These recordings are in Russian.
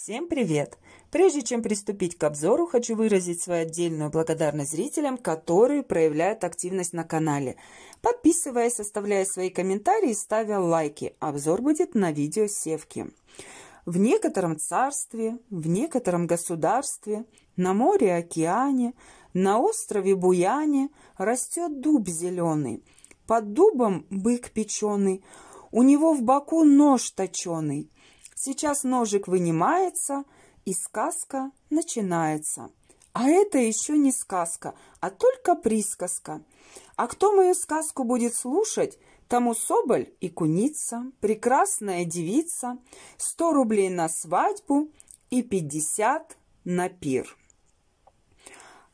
Всем привет! Прежде чем приступить к обзору, хочу выразить свою отдельную благодарность зрителям, которые проявляют активность на канале. Подписываясь, оставляя свои комментарии и ставя лайки. Обзор будет на видео севки. В некотором царстве, в некотором государстве, на море океане, на острове Буяне растет дуб зеленый. Под дубом бык печеный, у него в боку нож точеный – Сейчас ножик вынимается, и сказка начинается. А это еще не сказка, а только присказка. А кто мою сказку будет слушать, тому соболь и куница, прекрасная девица, сто рублей на свадьбу и пятьдесят на пир.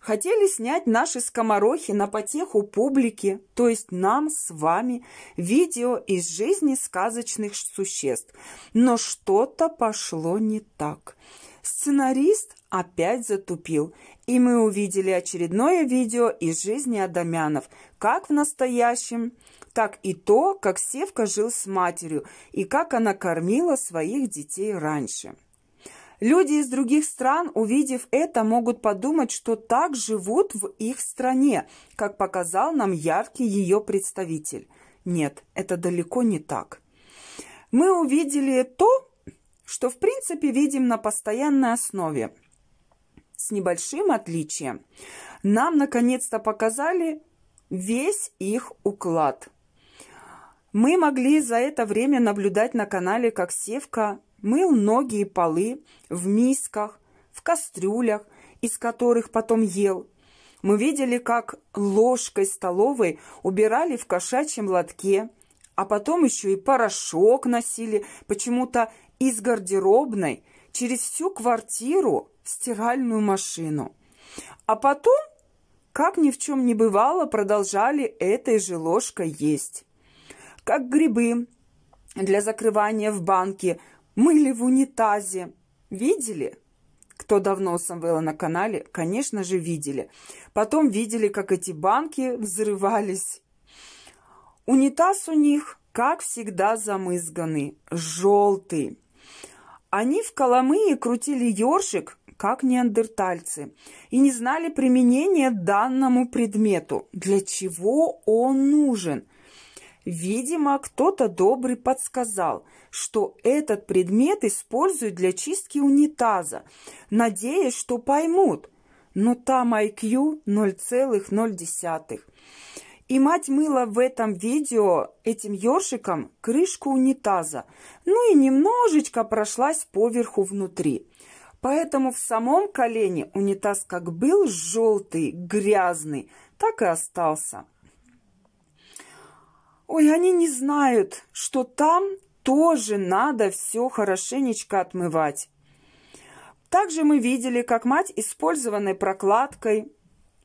Хотели снять наши скоморохи на потеху публики, то есть нам с вами, видео из жизни сказочных существ. Но что-то пошло не так. Сценарист опять затупил, и мы увидели очередное видео из жизни Адамянов, как в настоящем, так и то, как Севка жил с матерью и как она кормила своих детей раньше. Люди из других стран, увидев это, могут подумать, что так живут в их стране, как показал нам яркий ее представитель. Нет, это далеко не так. Мы увидели то, что в принципе видим на постоянной основе, с небольшим отличием. Нам наконец-то показали весь их уклад. Мы могли за это время наблюдать на канале, как Севка мыл ноги и полы в мисках, в кастрюлях, из которых потом ел. Мы видели, как ложкой столовой убирали в кошачьем лотке, а потом еще и порошок носили почему-то из гардеробной через всю квартиру в стиральную машину. А потом, как ни в чем не бывало, продолжали этой же ложкой есть. Как грибы для закрывания в банке – Мыли в унитазе. Видели? Кто давно смотрел на канале, конечно же, видели. Потом видели, как эти банки взрывались. Унитаз у них, как всегда, замызганный, желтый. Они в Коломые крутили ёршик, как неандертальцы, и не знали применения данному предмету, для чего он нужен. Видимо, кто-то добрый подсказал, что этот предмет используют для чистки унитаза, надеясь, что поймут. Но там IQ 0,0. И мать мыла в этом видео этим ёршиком крышку унитаза, ну и немножечко прошлась поверху внутри. Поэтому в самом колене унитаз как был желтый, грязный, так и остался. Ой, они не знают, что там тоже надо все хорошенечко отмывать. Также мы видели, как мать использованной прокладкой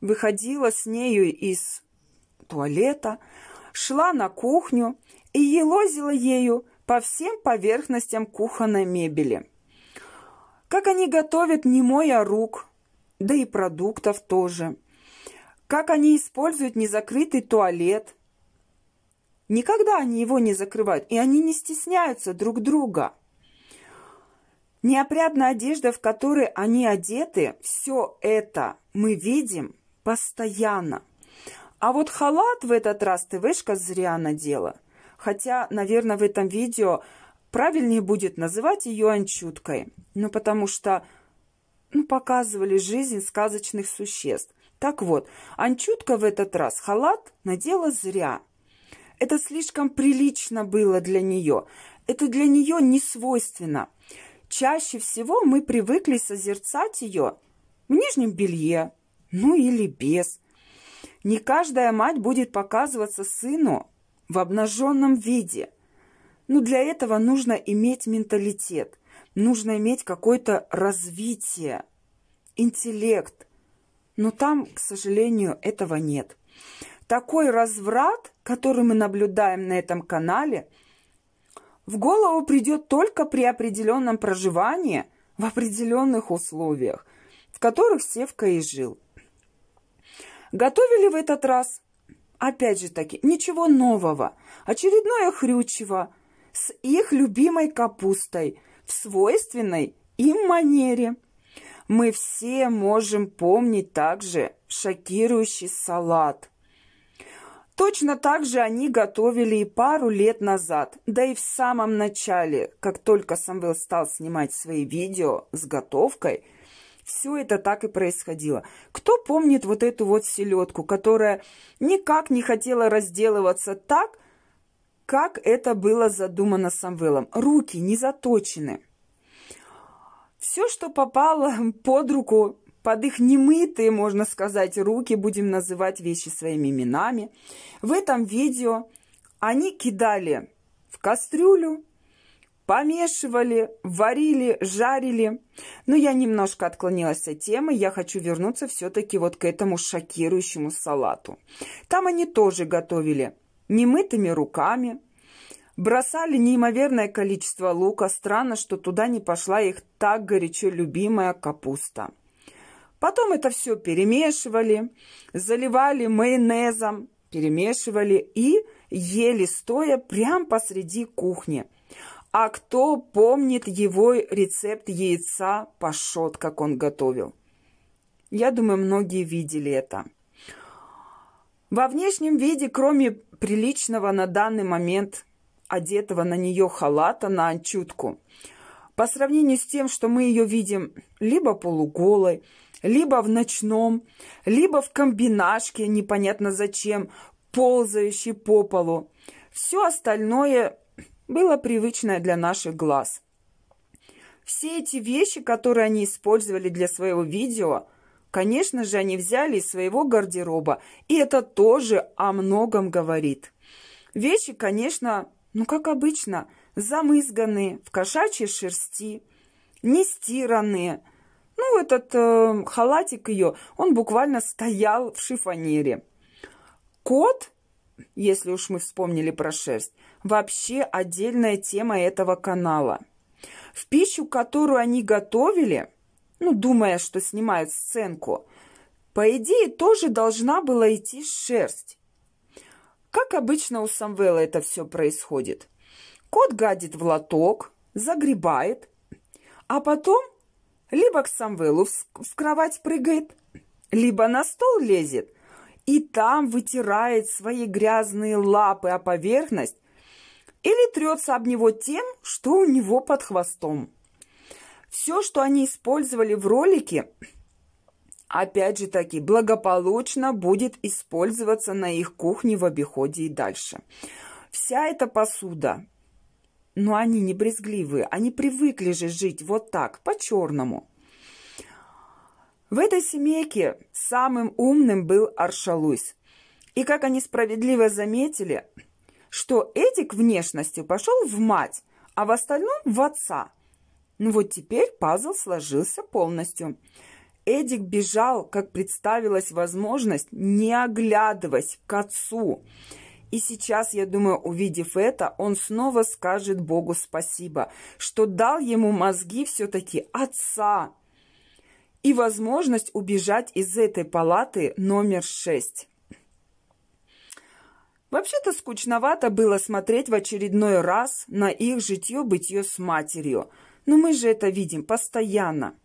выходила с нею из туалета, шла на кухню и елозила ею по всем поверхностям кухонной мебели. Как они готовят не немоя рук, да и продуктов тоже. Как они используют незакрытый туалет – Никогда они его не закрывают, и они не стесняются друг друга. Неопрятная одежда, в которой они одеты, все это мы видим постоянно. А вот халат в этот раз ТВшка зря надела. Хотя, наверное, в этом видео правильнее будет называть ее анчуткой. Ну, потому что ну, показывали жизнь сказочных существ. Так вот, анчутка в этот раз халат надела зря – это слишком прилично было для нее. Это для нее не свойственно. Чаще всего мы привыкли созерцать ее в нижнем белье, ну или без. Не каждая мать будет показываться сыну в обнаженном виде. Но ну, для этого нужно иметь менталитет, нужно иметь какое-то развитие, интеллект. Но там, к сожалению, этого нет такой разврат, который мы наблюдаем на этом канале, в голову придет только при определенном проживании в определенных условиях, в которых Севка и жил. Готовили в этот раз, опять же таки, ничего нового, очередное хрючево с их любимой капустой в свойственной им манере – мы все можем помнить также шокирующий салат, Точно так же они готовили и пару лет назад, да и в самом начале, как только Самвел стал снимать свои видео с готовкой, все это так и происходило. Кто помнит вот эту вот селедку, которая никак не хотела разделываться так, как это было задумано Самвелом? Руки не заточены. Все, что попало под руку, под их немытые, можно сказать, руки, будем называть вещи своими именами. В этом видео они кидали в кастрюлю, помешивали, варили, жарили. Но я немножко отклонилась от темы, я хочу вернуться все-таки вот к этому шокирующему салату. Там они тоже готовили немытыми руками, бросали неимоверное количество лука. Странно, что туда не пошла их так горячо любимая капуста. Потом это все перемешивали, заливали майонезом, перемешивали и ели стоя прямо посреди кухни. А кто помнит его рецепт яйца пашот, как он готовил? Я думаю, многие видели это. Во внешнем виде, кроме приличного на данный момент одетого на нее халата на анчутку, по сравнению с тем, что мы ее видим либо полуголой, либо в ночном, либо в комбинашке, непонятно зачем, ползающий по полу. Все остальное было привычное для наших глаз. Все эти вещи, которые они использовали для своего видео, конечно же, они взяли из своего гардероба, и это тоже о многом говорит. Вещи, конечно, ну как обычно, замызганные, в кошачьей шерсти, нестиранные, ну, этот э, халатик ее, он буквально стоял в шифонере. Кот, если уж мы вспомнили про шерсть, вообще отдельная тема этого канала. В пищу, которую они готовили, ну, думая, что снимают сценку, по идее, тоже должна была идти шерсть. Как обычно у Самвела это все происходит. Кот гадит в лоток, загребает, а потом либо к Самвелу в кровать прыгает, либо на стол лезет и там вытирает свои грязные лапы о поверхность или трется об него тем, что у него под хвостом. Все, что они использовали в ролике, опять же таки, благополучно будет использоваться на их кухне в обиходе и дальше. Вся эта посуда, но они не брезгливые, они привыкли же жить вот так, по-черному. В этой семейке самым умным был Аршалусь. И как они справедливо заметили, что Эдик внешностью пошел в мать, а в остальном в отца. Ну вот теперь пазл сложился полностью. Эдик бежал, как представилась возможность, не оглядываясь к отцу. И сейчас, я думаю, увидев это, он снова скажет Богу спасибо, что дал ему мозги все-таки отца и возможность убежать из этой палаты номер шесть. Вообще-то скучновато было смотреть в очередной раз на их житье-бытье с матерью. Но мы же это видим постоянно.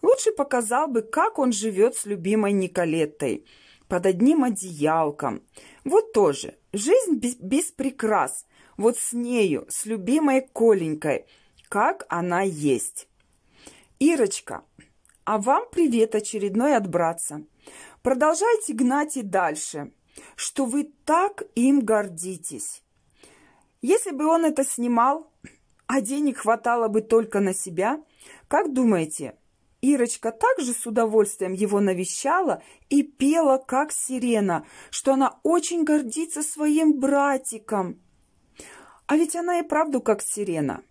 Лучше показал бы, как он живет с любимой Николеттой. Под одним одеялком. Вот тоже. Жизнь без, без прикрас. Вот с нею, с любимой Коленькой, как она есть. Ирочка, а вам привет очередной от братца. Продолжайте гнать и дальше, что вы так им гордитесь. Если бы он это снимал, а денег хватало бы только на себя, как думаете, Ирочка также с удовольствием его навещала и пела, как сирена, что она очень гордится своим братиком. А ведь она и правду как сирена.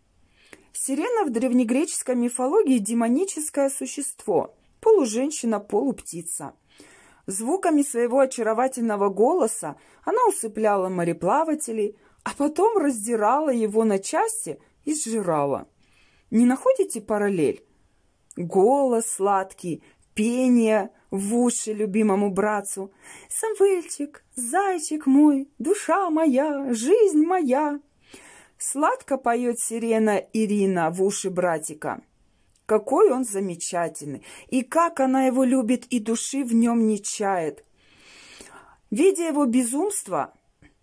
Сирена в древнегреческой мифологии демоническое существо, полуженщина, полуптица. Звуками своего очаровательного голоса она усыпляла мореплавателей, а потом раздирала его на части и сжирала. Не находите параллель? голос сладкий, пение в уши любимому братцу. «Самвельчик, зайчик мой, душа моя, жизнь моя!» Сладко поет сирена Ирина в уши братика. Какой он замечательный! И как она его любит и души в нем не чает! Видя его безумство,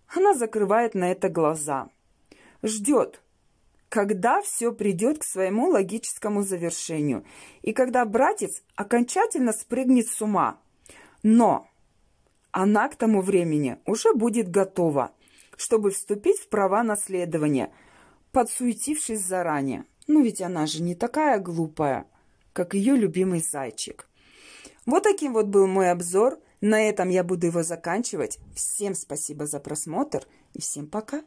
она закрывает на это глаза. Ждет, когда все придет к своему логическому завершению и когда братец окончательно спрыгнет с ума. Но она к тому времени уже будет готова, чтобы вступить в права наследования, подсуетившись заранее. Ну ведь она же не такая глупая, как ее любимый зайчик. Вот таким вот был мой обзор. На этом я буду его заканчивать. Всем спасибо за просмотр и всем пока.